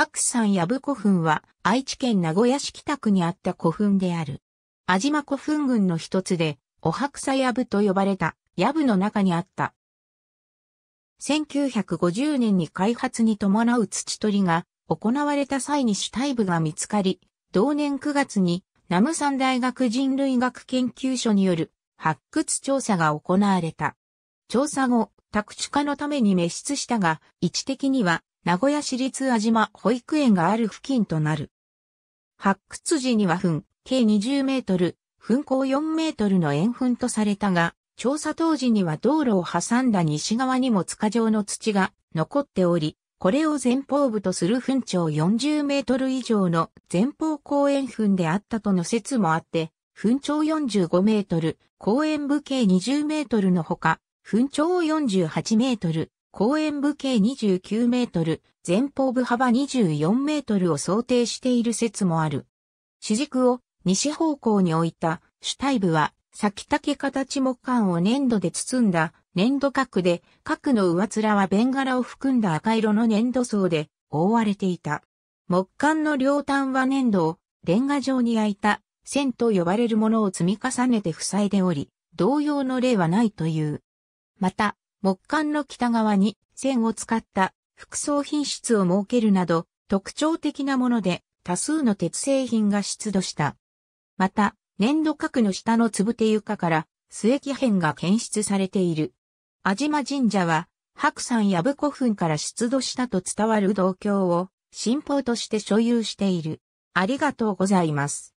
白山やぶ古墳は愛知県名古屋市北区にあった古墳である。安島古墳群の一つで、お白山やぶと呼ばれた、やぶの中にあった。1950年に開発に伴う土取りが行われた際に死体部が見つかり、同年9月にナムサン大学人類学研究所による発掘調査が行われた。調査後、宅地化のために滅失したが、位置的には名古屋市立安島保育園がある付近となる。発掘時には噴、計20メートル、噴高4メートルの円墳とされたが、調査当時には道路を挟んだ西側にも塚状の土が残っており、これを前方部とする墳長40メートル以上の前方公園墳であったとの説もあって、墳長45メートル、公園部計20メートルのほか、墳長48メートル、公園部径29メートル、前方部幅24メートルを想定している説もある。主軸を西方向に置いた主体部は先竹形木管を粘土で包んだ粘土角で、角の上面はベンガラを含んだ赤色の粘土層で覆われていた。木管の両端は粘土をレンガ状に焼いた線と呼ばれるものを積み重ねて塞いでおり、同様の例はないという。また、木管の北側に線を使った複層品質を設けるなど特徴的なもので多数の鉄製品が出土した。また、粘土核の下のつぶて床から末木片が検出されている。安島神社は白山やぶ古墳から出土したと伝わる銅鏡を信法として所有している。ありがとうございます。